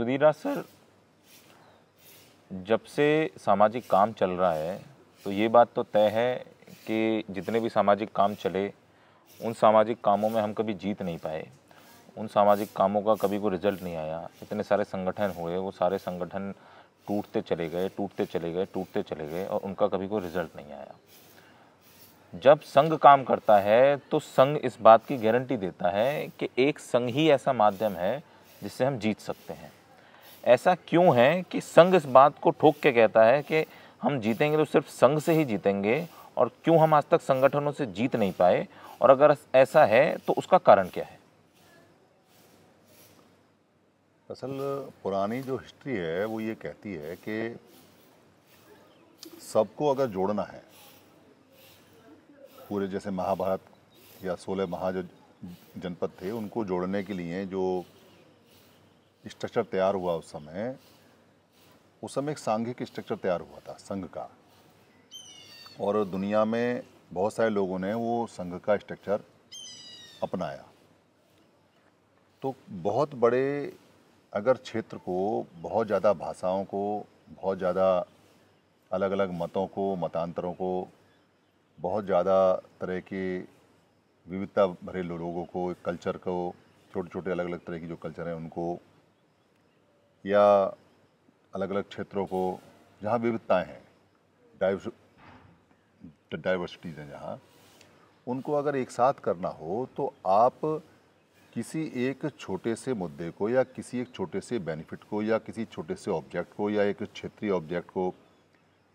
सुधीर तो राज सर जब से सामाजिक काम चल रहा है तो ये बात तो तय है कि जितने भी सामाजिक काम चले उन सामाजिक कामों में हम कभी जीत नहीं पाए उन सामाजिक कामों का कभी कोई रिजल्ट नहीं आया इतने सारे संगठन हुए वो सारे संगठन टूटते चले गए टूटते चले गए टूटते चले गए और उनका कभी कोई रिजल्ट नहीं आया जब संघ काम करता है तो संघ इस बात की गारंटी देता है कि एक संघ ही ऐसा माध्यम है जिससे हम जीत सकते हैं ऐसा क्यों है कि संघ इस बात को ठोक के कहता है कि हम जीतेंगे तो सिर्फ संघ से ही जीतेंगे और क्यों हम आज तक संगठनों से जीत नहीं पाए और अगर ऐसा है तो उसका कारण क्या है असल पुरानी जो हिस्ट्री है वो ये कहती है कि सबको अगर जोड़ना है पूरे जैसे महाभारत या सोलह महा जो जनपद थे उनको जोड़ने के लिए जो स्ट्रक्चर तैयार हुआ उस समय उस समय एक सांघिक स्ट्रक्चर तैयार हुआ था संघ का और दुनिया में बहुत सारे लोगों ने वो संघ का स्ट्रक्चर अपनाया तो बहुत बड़े अगर क्षेत्र को बहुत ज़्यादा भाषाओं को बहुत ज़्यादा अलग अलग मतों को मतांतरों को बहुत ज़्यादा तरह के विविधता भरे लोगों को कल्चर को छोटे छोटे अलग अलग तरह की जो कल्चर हैं उनको या अलग अलग क्षेत्रों को जहाँ विविधताएँ हैं डाइवर्स डाइवर्सिटीज़ हैं जहाँ उनको अगर एक साथ करना हो तो आप किसी एक छोटे से मुद्दे को या किसी एक छोटे से बेनिफिट को या किसी छोटे से ऑब्जेक्ट को या एक क्षेत्रीय ऑब्जेक्ट को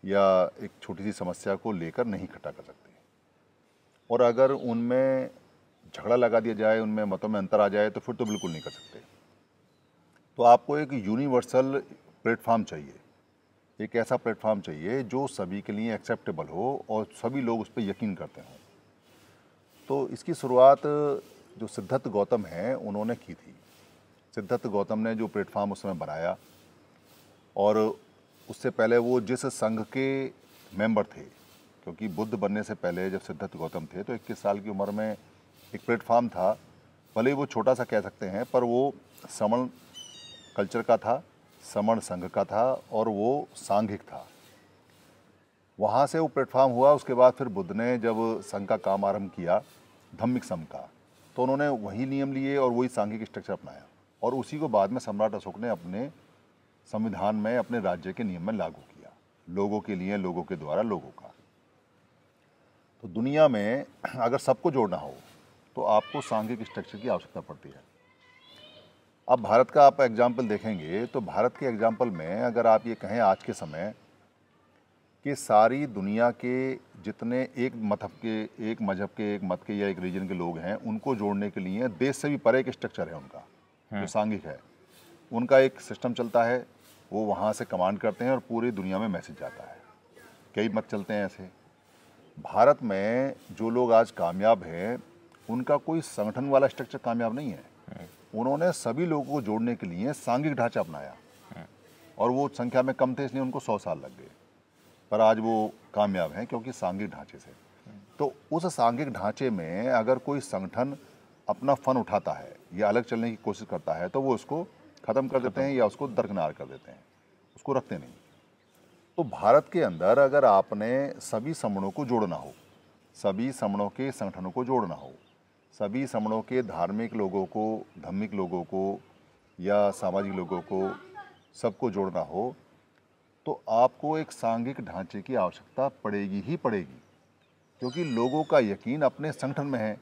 या एक छोटी सी समस्या को लेकर नहीं इकट्ठा कर सकते और अगर उनमें झगड़ा लगा दिया जाए उनमें मतों में अंतर आ जाए तो फिर तो बिल्कुल नहीं कर सकते तो आपको एक यूनिवर्सल प्लेटफॉर्म चाहिए एक ऐसा प्लेटफॉर्म चाहिए जो सभी के लिए एक्सेप्टेबल हो और सभी लोग उस पर यकीन करते हों तो इसकी शुरुआत जो सिद्धार्थ गौतम हैं उन्होंने की थी सिद्धार्थ गौतम ने जो प्लेटफॉर्म उस समय बनाया और उससे पहले वो जिस संघ के मेंबर थे क्योंकि बुद्ध बनने से पहले जब सिद्धार्थ गौतम थे तो 21 साल की उम्र में एक प्लेटफॉर्म था भले ही वो छोटा सा कह सकते हैं पर वो समण कल्चर का था समण संघ का था और वो सांघिक था वहाँ से वो प्लेटफार्म हुआ उसके बाद फिर बुद्ध ने जब संघ का काम आरंभ किया धम्मिक संघ का तो उन्होंने वही नियम लिए और वही सांघिक स्ट्रक्चर अपनाया और उसी को बाद में सम्राट अशोक ने अपने संविधान में अपने राज्य के नियम में लागू किया लोगों के लिए लोगों के द्वारा लोगों का तो दुनिया में अगर सबको जोड़ना हो तो आपको सांघिक स्ट्रक्चर की आवश्यकता पड़ती है अब भारत का आप एग्जाम्पल देखेंगे तो भारत के एग्जाम्पल में अगर आप ये कहें आज के समय कि सारी दुनिया के जितने एक मतहब के एक मजहब के एक मत के या एक रीजन के लोग हैं उनको जोड़ने के लिए देश से भी परे एक स्ट्रक्चर है उनका हम्म। जो सांघिक है उनका एक सिस्टम चलता है वो वहाँ से कमांड करते हैं और पूरी दुनिया में मैसेज जाता है कई मत चलते हैं ऐसे भारत में जो लोग आज कामयाब हैं उनका कोई संगठन वाला स्ट्रक्चर कामयाब नहीं है उन्होंने सभी लोगों को जोड़ने के लिए सांघिक ढांचा अपनाया और वो संख्या में कम थे इसलिए उनको सौ साल लग गए पर आज वो कामयाब हैं क्योंकि सांघिक ढांचे से तो उस सांघिक ढांचे में अगर कोई संगठन अपना फन उठाता है या अलग चलने की कोशिश करता है तो वो उसको ख़त्म कर देते हैं या उसको दरकिनार कर देते हैं उसको रखते नहीं तो भारत के अंदर अगर आपने सभी समणों को जोड़ना हो सभी समणों के संगठनों को जोड़ना हो सभी समणों के धार्मिक लोगों को धम्मिक लोगों को या सामाजिक लोगों को सबको जोड़ना हो तो आपको एक सांघिक ढांचे की आवश्यकता पड़ेगी ही पड़ेगी क्योंकि लोगों का यकीन अपने संगठन में है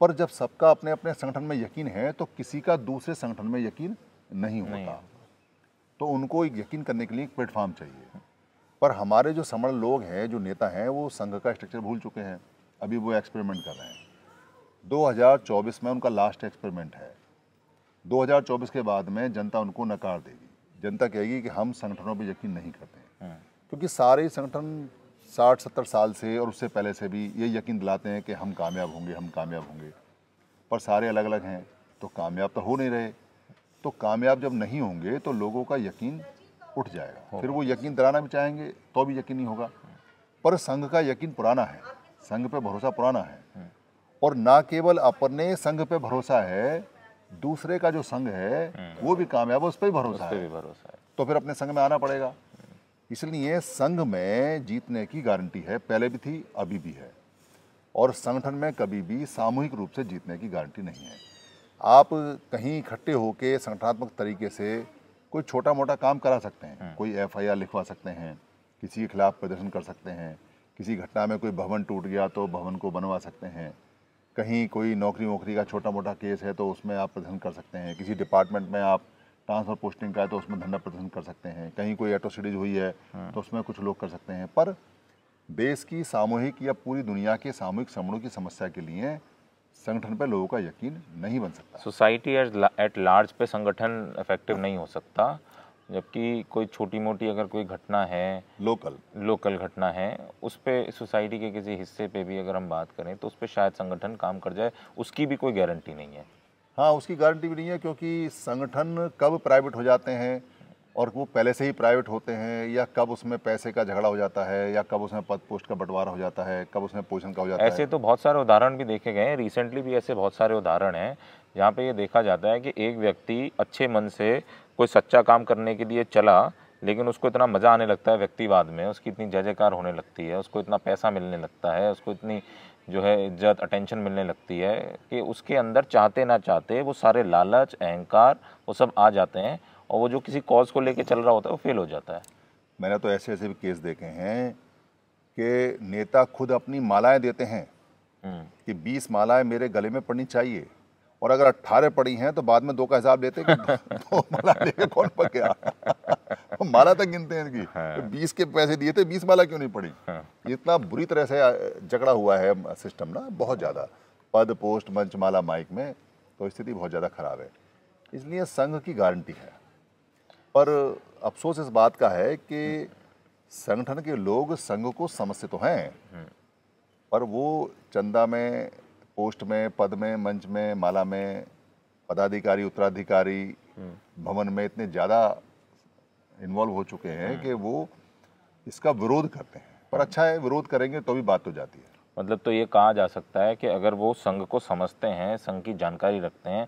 पर जब सबका अपने अपने संगठन में यकीन है तो किसी का दूसरे संगठन में यकीन नहीं होता नहीं। तो उनको एक यकीन करने के लिए एक प्लेटफॉर्म चाहिए पर हमारे जो समण लोग हैं जो नेता हैं वो संघ का स्ट्रक्चर भूल चुके हैं अभी वो एक्सपेरिमेंट कर रहे हैं 2024 में उनका लास्ट एक्सपेरिमेंट है 2024 के बाद में जनता उनको नकार देगी जनता कहेगी कि हम संगठनों पर यकीन नहीं करते हैं हाँ। क्योंकि सारे संगठन साठ सत्तर साल से और उससे पहले से भी ये यकीन दिलाते हैं कि हम कामयाब होंगे हम कामयाब होंगे पर सारे अलग अलग हैं तो कामयाब तो हो नहीं रहे तो कामयाब जब नहीं होंगे तो लोगों का यकीन उठ जाएगा फिर वो यकीन दिलाना भी चाहेंगे तो भी यकीन नहीं होगा पर संघ का यकीन पुराना है संघ पे भरोसा पुराना है हाँ। और ना केवल अपने संघ पे भरोसा है दूसरे का जो संघ है हम्म। वो भी कामयाब उस पर भी भरोसा है भरोसा है तो फिर अपने संघ में आना पड़ेगा इसलिए संघ में जीतने की गारंटी है पहले भी थी अभी भी है और संगठन में कभी भी सामूहिक रूप से जीतने की गारंटी नहीं है आप कहीं इकट्ठे होकर संगठनात्मक तरीके से कोई छोटा मोटा काम करा सकते हैं हम्म। कोई एफआईआर लिखवा सकते हैं किसी के खिलाफ प्रदर्शन कर सकते हैं किसी घटना में कोई भवन टूट गया तो भवन को बनवा सकते हैं कहीं कोई नौकरी वोकरी का छोटा मोटा केस है तो उसमें आप प्रदर्शन कर सकते हैं किसी डिपार्टमेंट में आप ट्रांसफर पोस्टिंग का है तो उसमें धंधा प्रदर्शन कर सकते हैं कहीं कोई एट्रोसिटीज हुई है हाँ। तो उसमें कुछ लोग कर सकते हैं पर देश की सामूहिक या पूरी दुनिया के सामूहिक समड़ों की समस्या के लिए संगठन पर लोगों का यकीन नहीं बन सकता सोसाइटी एट लार्ज पे संगठन इफेक्टिव हाँ। नहीं हो सकता जबकि कोई छोटी मोटी अगर कोई घटना है लोकल लोकल घटना है उस पर सोसाइटी के किसी हिस्से पे भी अगर हम बात करें तो उस पर शायद संगठन काम कर जाए उसकी भी कोई गारंटी नहीं है हाँ उसकी गारंटी भी नहीं है क्योंकि संगठन कब प्राइवेट हो जाते हैं और वो पहले से ही प्राइवेट होते हैं या कब उसमें पैसे का झगड़ा हो जाता है या कब उसमें पद पोस्ट का बंटवारा हो जाता है कब उसमें पोजिशन का हो जाता ऐसे है ऐसे तो बहुत सारे उदाहरण भी देखे गए हैं रिसेंटली भी ऐसे बहुत सारे उदाहरण हैं जहाँ पे ये देखा जाता है कि एक व्यक्ति अच्छे मन से कोई सच्चा काम करने के लिए चला लेकिन उसको इतना मज़ा आने लगता है व्यक्तिवाद में उसकी इतनी जय जयकार होने लगती है उसको इतना पैसा मिलने लगता है उसको इतनी जो है इज्जत अटेंशन मिलने लगती है कि उसके अंदर चाहते ना चाहते वो सारे लालच अहंकार वो सब आ जाते हैं और वो जो किसी कॉज को लेके चल रहा होता है वो फेल हो जाता है मैंने तो ऐसे ऐसे भी केस देखे हैं कि नेता खुद अपनी मालाएं देते हैं हम्म। कि 20 मालाएं मेरे गले में पड़नी चाहिए और अगर अट्ठारह पड़ी हैं तो बाद में दो का हिसाब लेते हैं कि दो माला लेके कौन पक गया तो माला तक गिनते हैं इनकी तो बीस के पैसे दिए थे बीस माला क्यों नहीं पड़ी हाँ। इतना बुरी तरह से जकड़ा हुआ है सिस्टम ना बहुत ज़्यादा पद पोस्ट मंच माला माइक में तो स्थिति बहुत ज़्यादा खराब है इसलिए संघ की गारंटी है पर अफसोस इस बात का है कि संगठन के लोग संघ को समझते तो हैं पर वो चंदा में पोस्ट में पद में मंच में माला में पदाधिकारी उत्तराधिकारी भवन में इतने ज़्यादा इन्वॉल्व हो चुके हैं कि वो इसका विरोध करते हैं पर अच्छा है विरोध करेंगे तो भी बात तो जाती है मतलब तो ये कहा जा सकता है कि अगर वो संघ को समझते हैं संघ की जानकारी रखते हैं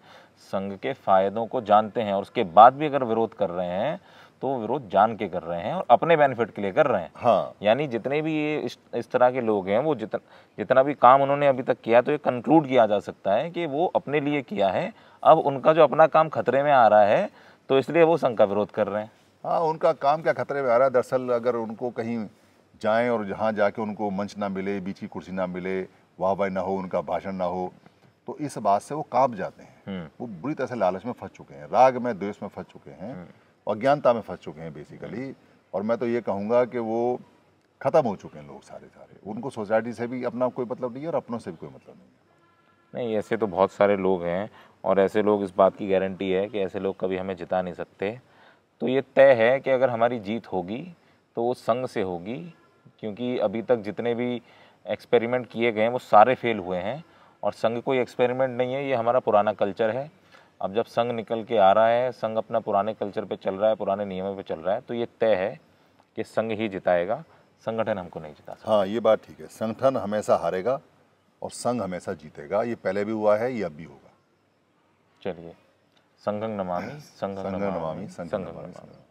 संघ के फ़ायदों को जानते हैं और उसके बाद भी अगर विरोध कर रहे हैं तो विरोध जान के कर रहे हैं और अपने बेनिफिट के लिए कर रहे हैं हाँ यानी जितने भी ये इस, इस तरह के लोग हैं वो जितन, जितना भी काम उन्होंने अभी तक किया तो ये कंक्लूड किया जा सकता है कि वो अपने लिए किया है अब उनका जो अपना काम खतरे में आ रहा है तो इसलिए वो संघ का विरोध कर रहे हैं हाँ उनका काम क्या खतरे में आ रहा है दरअसल अगर उनको कहीं जाएं और जहाँ जाके उनको मंच ना मिले बीच की कुर्सी ना मिले वाह वाह ना हो उनका भाषण ना हो तो इस बात से वो कांप जाते हैं हम्म। वो बुरी तरह से लालच में फंस चुके हैं राग में द्वेष में फंस चुके हैं हम्म। अज्ञानता में फंस चुके हैं बेसिकली और मैं तो ये कहूँगा कि वो ख़त्म हो चुके हैं लोग सारे सारे उनको सोसाइटी से भी अपना कोई मतलब नहीं है और अपनों से भी कोई मतलब नहीं है नहीं ऐसे तो बहुत सारे लोग हैं और ऐसे लोग इस बात की गारंटी है कि ऐसे लोग कभी हमें जिता नहीं सकते तो ये तय है कि अगर हमारी जीत होगी तो वो संघ से होगी क्योंकि अभी तक जितने भी एक्सपेरिमेंट किए गए हैं वो सारे फेल हुए हैं और संघ कोई एक्सपेरिमेंट नहीं है ये हमारा पुराना कल्चर है अब जब संघ निकल के आ रहा है संघ अपना पुराने कल्चर पे चल रहा है पुराने नियमों पे चल रहा है तो ये तय है कि संघ ही जिताएगा संगठन हमको नहीं जिता सकता हाँ ये बात ठीक है संगठन हमेशा हारेगा और संघ हमेशा जीतेगा ये पहले भी हुआ है ये अब भी होगा चलिए संघ नमामी संघ नमामी संघ नमामी